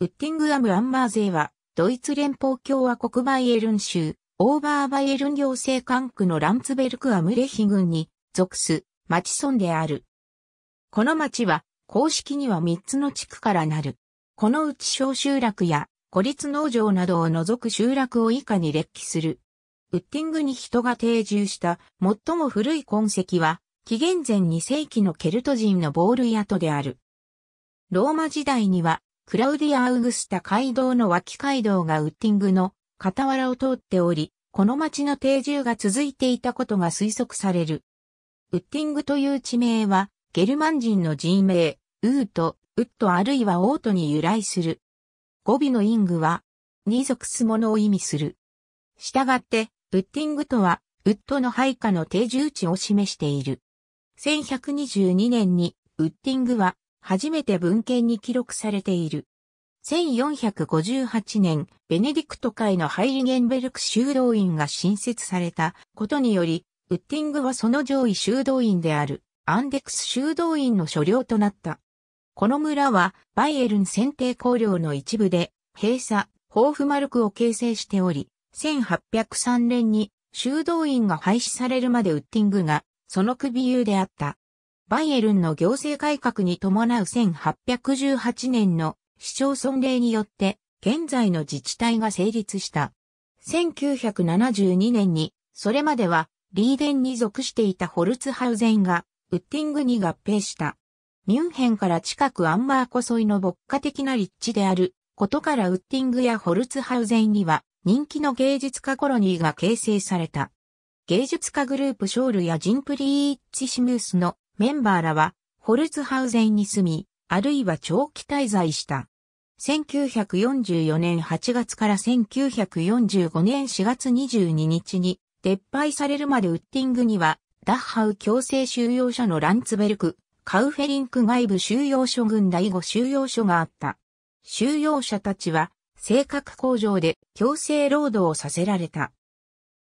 ウッティングアム・アンマーゼーは、ドイツ連邦共和国バイエルン州、オーバーバイエルン行政管区のランツベルク・アムレヒ郡に属す町村である。この町は、公式には3つの地区からなる。このうち小集落や孤立農場などを除く集落を以下に列記する。ウッティングに人が定住した最も古い痕跡は、紀元前2世紀のケルト人のボール跡である。ローマ時代にはクラウディア・アウグスタ街道の脇街道がウッティングの傍らを通っており、この町の定住が続いていたことが推測される。ウッティングという地名は、ゲルマン人の人名、ウート、ウットあるいはオートに由来する。語尾のイングは、に属すものを意味する。従って、ウッティングとは、ウッドの配下の定住地を示している。1122年に、ウッティングは、初めて文献に記録されている。1458年、ベネディクト会のハイリゲンベルク修道院が新設されたことにより、ウッティングはその上位修道院であるアンデクス修道院の所領となった。この村はバイエルン選定公領の一部で閉鎖、ホーフマルクを形成しており、1803年に修道院が廃止されるまでウッティングがその首有であった。バイエルンの行政改革に伴う1818年の市町村令によって現在の自治体が成立した。1972年にそれまではリーデンに属していたホルツハウゼンがウッティングに合併した。ミュンヘンから近くアンマー湖沿いの牧歌的な立地であることからウッティングやホルツハウゼンには人気の芸術家コロニーが形成された。芸術家グループショールやジンプリーッチシムースのメンバーらは、ホルツハウゼンに住み、あるいは長期滞在した。1944年8月から1945年4月22日に撤廃されるまでウッティングにはダッハウ強制収容所のランツベルク、カウフェリンク外部収容所軍第5収容所があった。収容者たちは性格向上で強制労働をさせられた。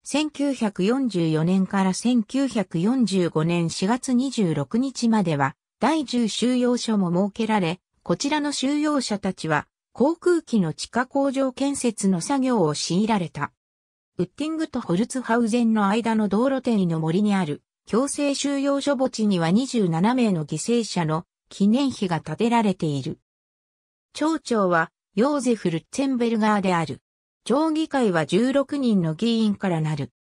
1944年から1945年4月26日までは、第10収容所も設けられ、こちらの収容者たちは、航空機の地下工場建設の作業を強いられた。ウッティングとホルツハウゼンの間の道路店の森にある強制収容所墓地には27名の犠牲者の記念碑が建てられている。町長はヨーゼフ・ルッツェンベルガーである。町議会は16人の議員からなる。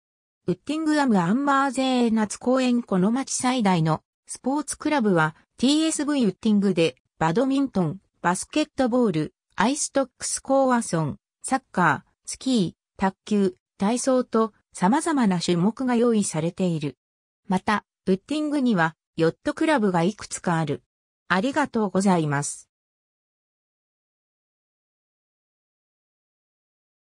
ウッティングアムアンバーゼー夏公園この町最大のスポーツクラブは TSV ウッティングでバドミントン、バスケットボール、アイストックスコーアソン、サッカー、スキー、卓球、体操と様々な種目が用意されている。また、ウッティングにはヨットクラブがいくつかある。ありがとうございます。